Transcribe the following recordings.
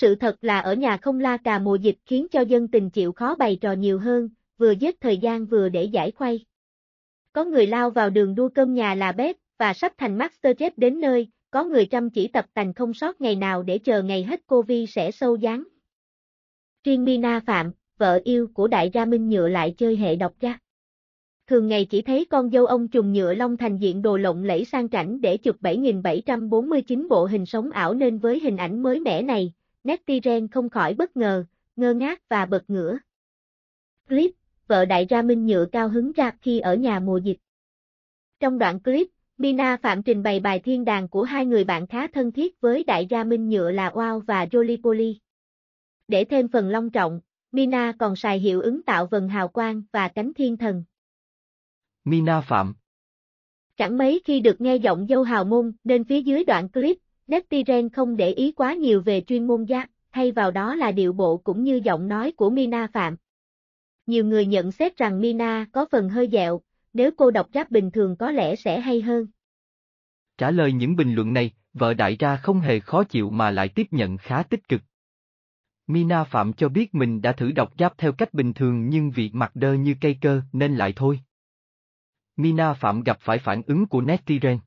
Sự thật là ở nhà không la cà mùa dịch khiến cho dân tình chịu khó bày trò nhiều hơn, vừa giết thời gian vừa để giải khuây. Có người lao vào đường đua cơm nhà là bếp, và sắp thành Masterchef đến nơi, có người chăm chỉ tập tành không sót ngày nào để chờ ngày hết Covid sẽ sâu dáng. Riêng Mina Phạm, vợ yêu của đại gia Minh Nhựa lại chơi hệ độc ra. Thường ngày chỉ thấy con dâu ông trùng nhựa long thành diện đồ lộng lẫy sang chảnh để chụp 7.749 bộ hình sống ảo nên với hình ảnh mới mẻ này, Nettiren không khỏi bất ngờ, ngơ ngác và bật ngửa. Clip, vợ đại gia minh nhựa cao hứng ra khi ở nhà mùa dịch. Trong đoạn clip, Mina Phạm trình bày bài thiên đàng của hai người bạn khá thân thiết với đại gia Minh Nhựa là Wow và Jolipoli. Để thêm phần long trọng, Mina còn xài hiệu ứng tạo vần hào quang và cánh thiên thần. Mina Phạm Chẳng mấy khi được nghe giọng dâu hào môn nên phía dưới đoạn clip, Neptiren không để ý quá nhiều về chuyên môn gia, thay vào đó là điệu bộ cũng như giọng nói của Mina Phạm. Nhiều người nhận xét rằng Mina có phần hơi dẹo, nếu cô đọc rap bình thường có lẽ sẽ hay hơn. Trả lời những bình luận này, vợ đại ra không hề khó chịu mà lại tiếp nhận khá tích cực. Mina Phạm cho biết mình đã thử đọc giáp theo cách bình thường nhưng vì mặt đơ như cây cơ nên lại thôi. Mina Phạm gặp phải phản ứng của Netiren.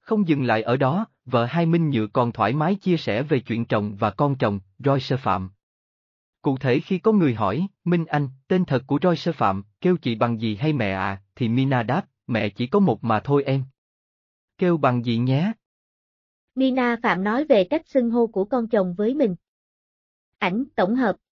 Không dừng lại ở đó, vợ hai Minh Nhựa còn thoải mái chia sẻ về chuyện chồng và con chồng, Roy Sơ Phạm. Cụ thể khi có người hỏi, Minh Anh, tên thật của Roy Sơ Phạm, kêu chị bằng gì hay mẹ à, thì Mina đáp, mẹ chỉ có một mà thôi em. Kêu bằng gì nhé? Mina Phạm nói về cách xưng hô của con chồng với mình. Ảnh tổng hợp